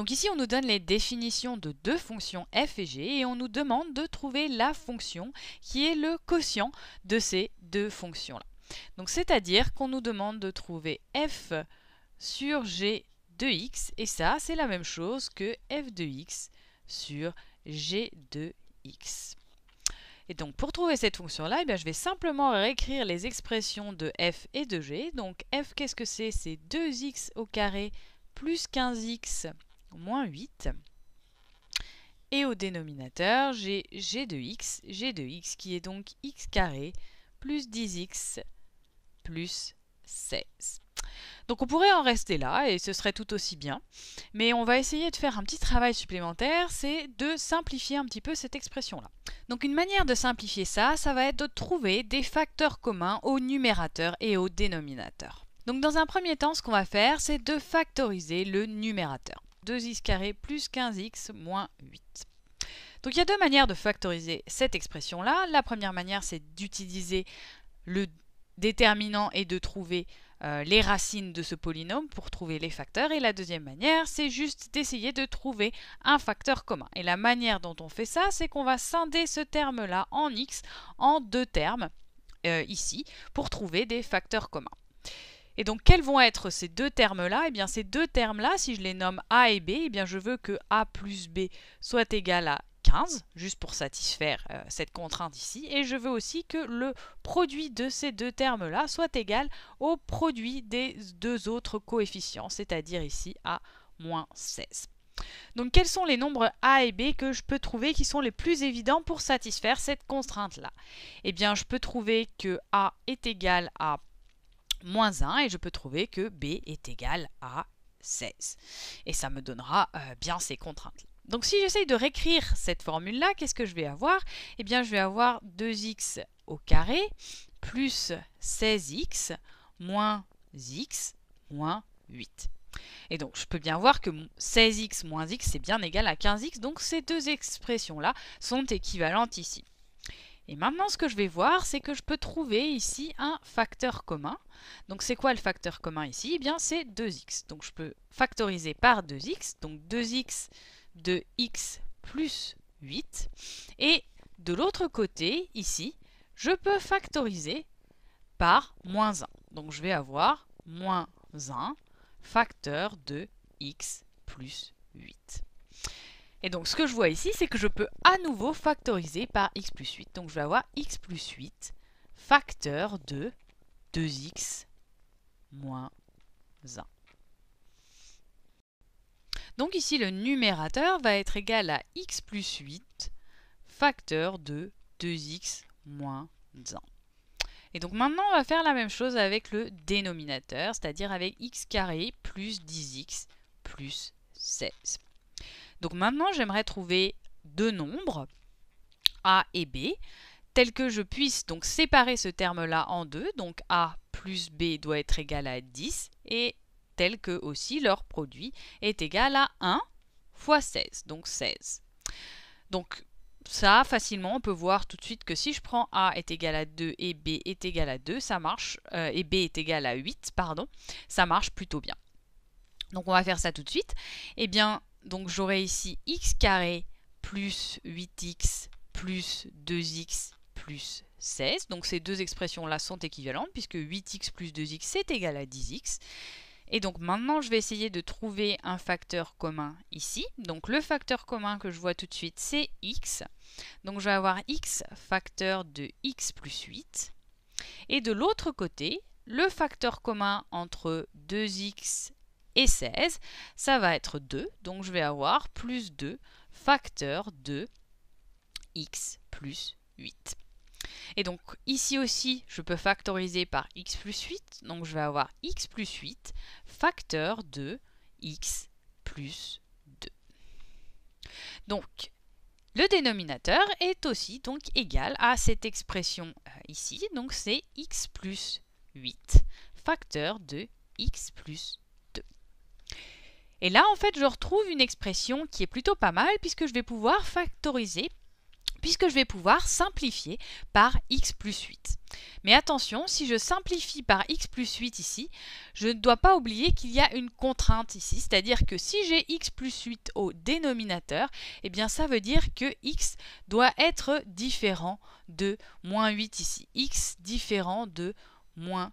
Donc ici, on nous donne les définitions de deux fonctions f et g et on nous demande de trouver la fonction qui est le quotient de ces deux fonctions-là. Donc c'est-à-dire qu'on nous demande de trouver f sur g de x et ça, c'est la même chose que f de x sur g de x. Et donc pour trouver cette fonction-là, eh je vais simplement réécrire les expressions de f et de g. Donc f, qu'est-ce que c'est C'est 2x au carré plus 15x moins 8. Et au dénominateur, j'ai g de x, g de x qui est donc x carré plus 10x plus 16. Donc on pourrait en rester là et ce serait tout aussi bien. Mais on va essayer de faire un petit travail supplémentaire, c'est de simplifier un petit peu cette expression-là. Donc une manière de simplifier ça, ça va être de trouver des facteurs communs au numérateur et au dénominateur. Donc dans un premier temps, ce qu'on va faire, c'est de factoriser le numérateur. 2x plus 15x moins 8. Donc il y a deux manières de factoriser cette expression-là. La première manière, c'est d'utiliser le déterminant et de trouver euh, les racines de ce polynôme pour trouver les facteurs. Et la deuxième manière, c'est juste d'essayer de trouver un facteur commun. Et la manière dont on fait ça, c'est qu'on va scinder ce terme-là en x en deux termes, euh, ici, pour trouver des facteurs communs. Et donc quels vont être ces deux termes-là Eh bien ces deux termes-là, si je les nomme A et B, eh bien je veux que A plus B soit égal à 15, juste pour satisfaire euh, cette contrainte ici, et je veux aussi que le produit de ces deux termes-là soit égal au produit des deux autres coefficients, c'est-à-dire ici à moins 16. Donc quels sont les nombres A et B que je peux trouver qui sont les plus évidents pour satisfaire cette contrainte-là Eh bien je peux trouver que A est égal à moins 1 et je peux trouver que B est égal à 16. Et ça me donnera euh, bien ces contraintes. Donc si j'essaye de réécrire cette formule-là, qu'est-ce que je vais avoir Eh bien je vais avoir 2x au carré plus 16x moins x moins 8. Et donc je peux bien voir que 16x moins x c'est bien égal à 15x, donc ces deux expressions-là sont équivalentes ici. Et maintenant, ce que je vais voir, c'est que je peux trouver ici un facteur commun. Donc c'est quoi le facteur commun ici Eh bien, c'est 2x. Donc je peux factoriser par 2x, donc 2x de x plus 8. Et de l'autre côté, ici, je peux factoriser par moins 1. Donc je vais avoir moins 1 facteur de x plus 8. Et donc ce que je vois ici, c'est que je peux à nouveau factoriser par x plus 8. Donc je vais avoir x plus 8 facteur de 2x moins 1. Donc ici, le numérateur va être égal à x plus 8 facteur de 2x moins 1. Et donc maintenant, on va faire la même chose avec le dénominateur, c'est-à-dire avec x carré plus 10x plus 16. Donc maintenant, j'aimerais trouver deux nombres, A et B, tels que je puisse donc séparer ce terme-là en deux. Donc A plus B doit être égal à 10 et tel que aussi leur produit est égal à 1 fois 16, donc 16. Donc ça, facilement, on peut voir tout de suite que si je prends A est égal à 2 et B est égal à 2, ça marche, euh, et B est égal à 8, pardon, ça marche plutôt bien. Donc on va faire ça tout de suite. Eh bien, donc j'aurai ici x carré plus 8x plus 2x plus 16. Donc ces deux expressions-là sont équivalentes puisque 8x plus 2x c'est égal à 10x. Et donc maintenant je vais essayer de trouver un facteur commun ici. Donc le facteur commun que je vois tout de suite c'est x. Donc je vais avoir x facteur de x plus 8. Et de l'autre côté, le facteur commun entre 2x et 16, ça va être 2. Donc je vais avoir plus 2 facteur de x plus 8. Et donc ici aussi, je peux factoriser par x plus 8. Donc je vais avoir x plus 8 facteur de x plus 2. Donc le dénominateur est aussi donc égal à cette expression euh, ici, donc c'est x plus 8 facteur de x plus et là, en fait, je retrouve une expression qui est plutôt pas mal puisque je vais pouvoir factoriser, puisque je vais pouvoir simplifier par x plus 8. Mais attention, si je simplifie par x plus 8 ici, je ne dois pas oublier qu'il y a une contrainte ici, c'est-à-dire que si j'ai x plus 8 au dénominateur, eh bien ça veut dire que x doit être différent de moins 8 ici, x différent de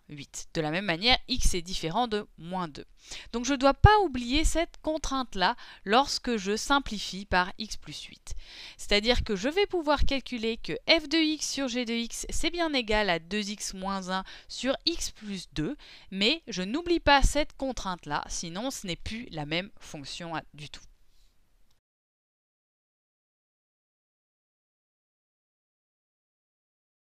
8. De la même manière, x est différent de moins 2. Donc je ne dois pas oublier cette contrainte-là lorsque je simplifie par x plus 8. C'est-à-dire que je vais pouvoir calculer que f de x sur g de x, c'est bien égal à 2x moins 1 sur x plus 2, mais je n'oublie pas cette contrainte-là, sinon ce n'est plus la même fonction du tout.